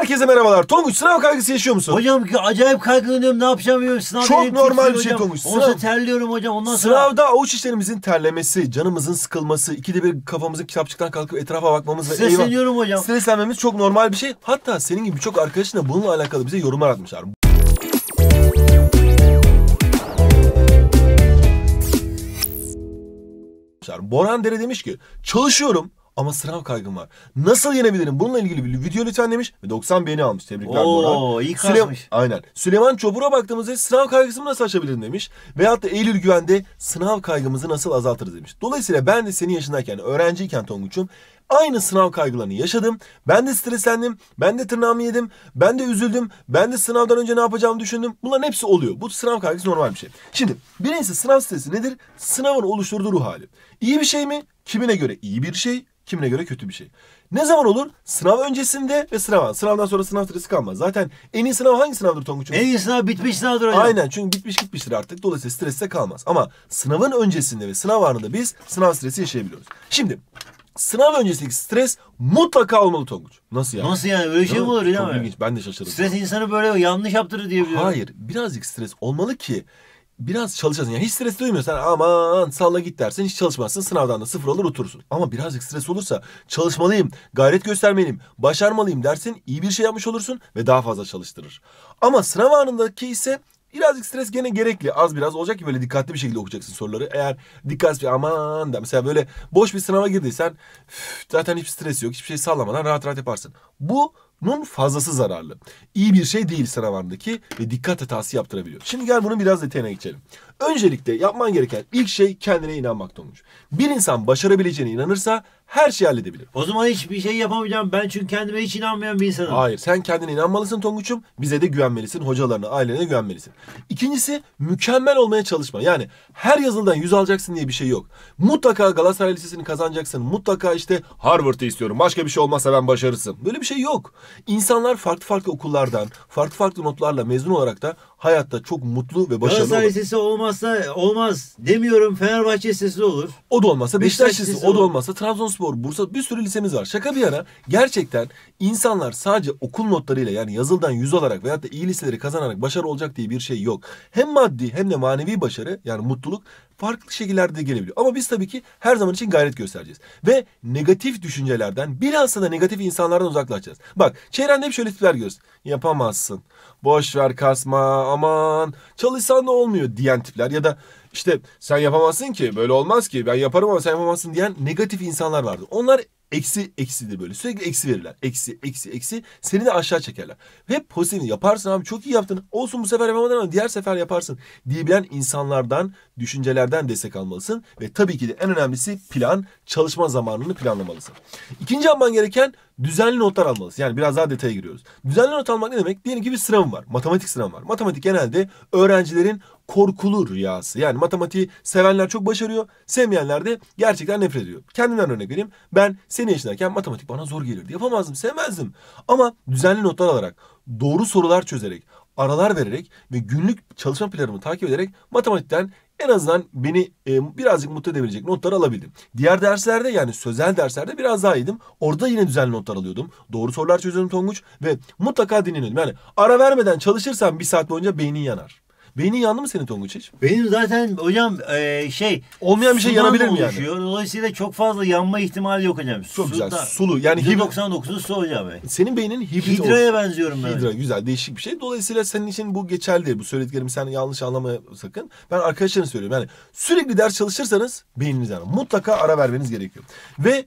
Herkese merhabalar. Tonguç sınav kaygısı yaşıyor musun? Hocam acayip kaygılanıyorum ne yapacağım bilmiyorum. Sınav Çok normal bir şey hocam. Tonguç. Sınav... Olsa terliyorum hocam ondan sonra. Sınavda avuç işlerimizin terlemesi, canımızın sıkılması, ikide bir kafamızı kitapçıktan kalkıp etrafa bakmamız ve eyvah. hocam. Streslenmemiz çok normal bir şey. Hatta senin gibi çok arkadaşın da bununla alakalı bize yorumlar atmışlar. Boran Dere demiş ki çalışıyorum ama sınav kaygım var. Nasıl yenebilirim? Bununla ilgili bir video lütfen demiş ve 90 beğeni almış. Tebrikler Oo, iyi Süley- kazmış. Aynen. Süleyman Çobura baktığımızda sınav kaygısını nasıl aşabilirim demiş. Veyahut da Eylül Güven'de sınav kaygımızı nasıl azaltırız demiş. Dolayısıyla ben de senin yaşındayken, öğrenciyken Tonguç'um aynı sınav kaygılarını yaşadım. Ben de streslendim, ben de tırnağımı yedim, ben de üzüldüm, ben de sınavdan önce ne yapacağımı düşündüm. Bunların hepsi oluyor. Bu sınav kaygısı normal bir şey. Şimdi birincisi sınav stresi nedir? Sınavın oluşturduğu ruh hali. İyi bir şey mi? Kimine göre iyi bir şey, kimine göre kötü bir şey. Ne zaman olur? Sınav öncesinde ve sınav. Sınavdan sonra sınav stresi kalmaz. Zaten en iyi sınav hangi sınavdır Tonguç'um? En iyi sınav bitmiş sınavdır hocam. Aynen çünkü bitmiş gitmiştir artık. Dolayısıyla stresi de kalmaz. Ama sınavın öncesinde ve sınav anında biz sınav stresi yaşayabiliyoruz. Şimdi sınav öncesindeki stres mutlaka olmalı Tonguç. Nasıl yani? Nasıl yani? Böyle şey mi olur ya? Çok ilginç. Ben de şaşırdım. Stres insanı böyle yanlış yaptırır diye biliyorum. Hayır. Birazcık stres olmalı ki biraz çalışasın. Yani hiç stres duymuyorsan aman salla git dersin hiç çalışmazsın sınavdan da sıfır olur oturursun. Ama birazcık stres olursa çalışmalıyım, gayret göstermeliyim, başarmalıyım dersin iyi bir şey yapmış olursun ve daha fazla çalıştırır. Ama sınav anındaki ise Birazcık stres gene gerekli. Az biraz olacak ki böyle dikkatli bir şekilde okuyacaksın soruları. Eğer dikkatsiz aman da mesela böyle boş bir sınava girdiysen üf, zaten hiçbir stres yok. Hiçbir şey sallamadan rahat rahat yaparsın. Bu bunun fazlası zararlı. İyi bir şey değil sıravandaki ve dikkat hatası yaptırabiliyor. Şimdi gel bunun biraz detayına geçelim. Öncelikle yapman gereken ilk şey kendine inanmak Tonguç. Bir insan başarabileceğine inanırsa her şeyi halledebilir. O zaman hiçbir şey yapamayacağım ben çünkü kendime hiç inanmayan bir insanım. Hayır sen kendine inanmalısın Tonguç'um. Bize de güvenmelisin. Hocalarına, ailene güvenmelisin. İkincisi mükemmel olmaya çalışma. Yani her yazıldan yüz alacaksın diye bir şey yok. Mutlaka Galatasaray Lisesi'ni kazanacaksın. Mutlaka işte Harvard'ı istiyorum. Başka bir şey olmazsa ben başarısın. Böyle bir şey yok. İnsanlar farklı farklı okullardan, farklı farklı notlarla mezun olarak da hayatta çok mutlu ve başarılı Galatasaray sesi olmazsa olmaz demiyorum Fenerbahçe Lisesi olur. O da olmazsa Beşiktaş, sesi. o da olmazsa Trabzonspor, Bursa bir sürü lisemiz var. Şaka bir yana gerçekten insanlar sadece okul notlarıyla yani yazıldan yüz alarak veyahut da iyi liseleri kazanarak başarı olacak diye bir şey yok. Hem maddi hem de manevi başarı yani mutluluk farklı şekillerde gelebiliyor. Ama biz tabii ki her zaman için gayret göstereceğiz. Ve negatif düşüncelerden bilhassa da negatif insanlardan uzaklaşacağız. Bak çevrende hep şöyle tipler görüyoruz. Yapamazsın. Boş ver kasma aman. Çalışsan da olmuyor diyen tipler ya da işte sen yapamazsın ki böyle olmaz ki ben yaparım ama sen yapamazsın diyen negatif insanlar vardı. Onlar eksi eksi de böyle sürekli eksi verirler. Eksi eksi eksi seni de aşağı çekerler. Ve pozitif yaparsın abi çok iyi yaptın. Olsun bu sefer yapamadın ama diğer sefer yaparsın diyebilen insanlardan düşüncelerden destek almalısın ve tabii ki de en önemlisi plan, çalışma zamanını planlamalısın. İkinci yapman gereken düzenli notlar almalısın. Yani biraz daha detaya giriyoruz. Düzenli not almak ne demek? Diyelim ki bir sınavım var. Matematik sınavım var. Matematik genelde öğrencilerin korkulu rüyası. Yani matematiği sevenler çok başarıyor, sevmeyenler de gerçekten nefret ediyor. Kendimden örnek vereyim. Ben seni yaşındayken matematik bana zor gelirdi. Yapamazdım, sevmezdim. Ama düzenli notlar alarak, doğru sorular çözerek, aralar vererek ve günlük çalışma planımı takip ederek matematikten en azından beni e, birazcık mutlu edebilecek notlar alabildim. Diğer derslerde yani sözel derslerde biraz daha iyiydim. Orada yine düzenli notlar alıyordum. Doğru sorular çözüyordum Tonguç ve mutlaka dinleniyordum. Yani ara vermeden çalışırsan bir saat boyunca beynin yanar. Beynin yandı mı senin Tonguçiç? Benim zaten hocam e, şey... Olmayan bir şey yanabilir mi yani? Dolayısıyla çok fazla yanma ihtimali yok hocam. Çok güzel. Sulu. Yani hibrit. 99'u su hocam. be. Senin beynin hibrit Hidraya benziyorum ben. Hidra güzel değişik bir şey. Dolayısıyla senin için bu geçerli. Bu söylediklerimi sen yanlış anlama sakın. Ben arkadaşlarına söylüyorum. Yani sürekli ders çalışırsanız beyniniz yani. Mutlaka ara vermeniz gerekiyor. Ve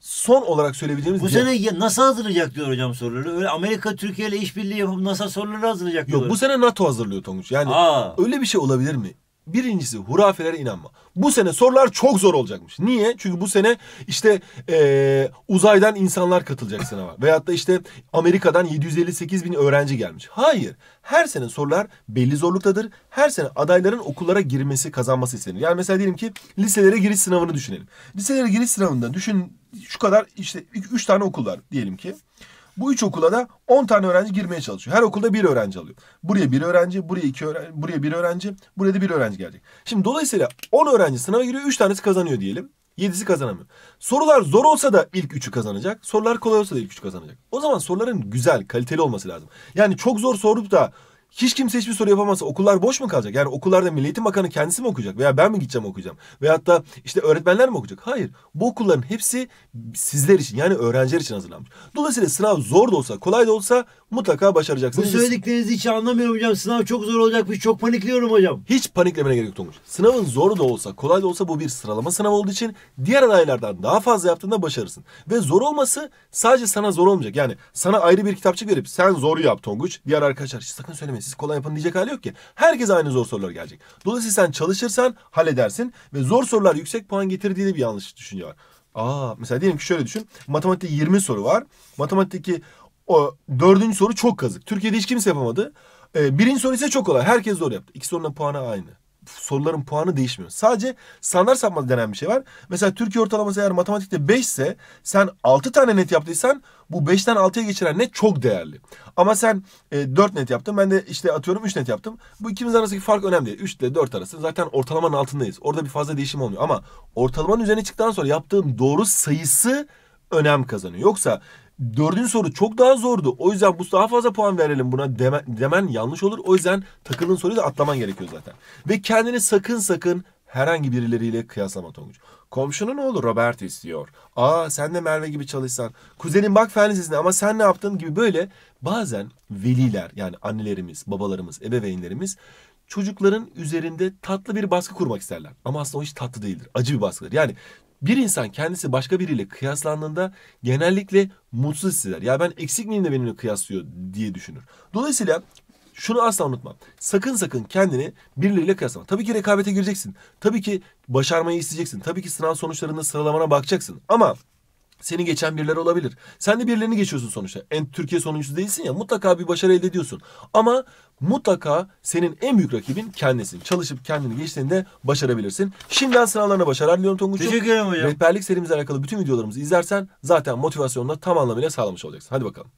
son olarak söyleyebileceğimiz... Bu sene ya, NASA hazırlayacak diyor hocam soruları. Öyle Amerika Türkiye ile işbirliği yapıp NASA soruları hazırlayacak Yok bu sene NATO hazırlıyor Tonguç. Yani Aa. öyle bir şey olabilir mi? Birincisi hurafelere inanma. Bu sene sorular çok zor olacakmış. Niye? Çünkü bu sene işte e, uzaydan insanlar katılacak sınava. Veyahut da işte Amerika'dan 758 bin öğrenci gelmiş. Hayır. Her sene sorular belli zorluktadır. Her sene adayların okullara girmesi, kazanması istenir. Yani mesela diyelim ki liselere giriş sınavını düşünelim. Liselere giriş sınavında düşün şu kadar işte üç tane okullar diyelim ki. Bu üç okula da 10 tane öğrenci girmeye çalışıyor. Her okulda bir öğrenci alıyor. Buraya bir öğrenci, buraya iki öğrenci, buraya bir öğrenci, buraya da bir öğrenci gelecek. Şimdi dolayısıyla 10 öğrenci sınava giriyor, 3 tanesi kazanıyor diyelim. 7'si kazanamıyor. Sorular zor olsa da ilk 3'ü kazanacak. Sorular kolay olsa da ilk 3'ü kazanacak. O zaman soruların güzel, kaliteli olması lazım. Yani çok zor sorup da hiç kimse hiçbir soru yapamazsa okullar boş mu kalacak? Yani okullarda Milli Eğitim Bakanı kendisi mi okuyacak? Veya ben mi gideceğim okuyacağım? Veyahut da işte öğretmenler mi okuyacak? Hayır. Bu okulların hepsi sizler için yani öğrenciler için hazırlanmış. Dolayısıyla sınav zor da olsa kolay da olsa mutlaka başaracaksınız. Bu söylediklerinizi hiç anlamıyorum hocam. Sınav çok zor olacak olacakmış. Çok panikliyorum hocam. Hiç paniklemene gerek yok Tonguç. Sınavın zor da olsa kolay da olsa bu bir sıralama sınavı olduğu için diğer adaylardan daha fazla yaptığında başarısın. Ve zor olması sadece sana zor olmayacak. Yani sana ayrı bir kitapçık verip sen zor yap Tonguç. Diğer arkadaşlar sakın söyleme mi? Hani siz kolay yapın diyecek hali yok ki. Herkes aynı zor sorular gelecek. Dolayısıyla sen çalışırsan halledersin ve zor sorular yüksek puan getirdiği de bir yanlış düşünce var. Aa, mesela diyelim ki şöyle düşün. Matematikte 20 soru var. Matematikteki o dördüncü soru çok kazık. Türkiye'de hiç kimse yapamadı. Ee, birinci soru ise çok kolay. Herkes zor yaptı. İki sorunun puanı aynı soruların puanı değişmiyor. Sadece standart sapma denen bir şey var. Mesela Türkiye ortalaması eğer matematikte 5 ise sen 6 tane net yaptıysan bu 5'ten 6'ya geçiren net çok değerli. Ama sen e, 4 net yaptın ben de işte atıyorum 3 net yaptım. Bu ikimiz arasındaki fark önemli değil. 3 ile 4 arası zaten ortalamanın altındayız. Orada bir fazla değişim olmuyor ama ortalamanın üzerine çıktıktan sonra yaptığım doğru sayısı önem kazanıyor. Yoksa Dördüncü soru çok daha zordu. O yüzden bu daha fazla puan verelim buna demen, demen yanlış olur. O yüzden takılın soruyu da atlaman gerekiyor zaten. Ve kendini sakın sakın herhangi birileriyle kıyaslama Tonguç. Komşunun oğlu Robert istiyor. Aa sen de Merve gibi çalışsan. Kuzenin bak fen lisesine ama sen ne yaptın gibi böyle bazen veliler yani annelerimiz, babalarımız, ebeveynlerimiz çocukların üzerinde tatlı bir baskı kurmak isterler. Ama aslında o hiç tatlı değildir. Acı bir baskıdır. Yani bir insan kendisi başka biriyle kıyaslandığında genellikle mutsuz hisseder. Ya ben eksik miyim de benimle kıyaslıyor diye düşünür. Dolayısıyla şunu asla unutma. Sakın sakın kendini birileriyle kıyaslama. Tabii ki rekabete gireceksin. Tabii ki başarmayı isteyeceksin. Tabii ki sınav sonuçlarında sıralamana bakacaksın. Ama seni geçen biriler olabilir. Sen de birilerini geçiyorsun sonuçta. En Türkiye sonuncusu değilsin ya mutlaka bir başarı elde ediyorsun. Ama mutlaka senin en büyük rakibin kendisin. Çalışıp kendini geçtiğinde başarabilirsin. Şimdiden sınavlarına başarılar diliyorum Tonguç'um. Teşekkür ederim hocam. Rehberlik serimizle alakalı bütün videolarımızı izlersen zaten motivasyonla tam anlamıyla sağlamış olacaksın. Hadi bakalım.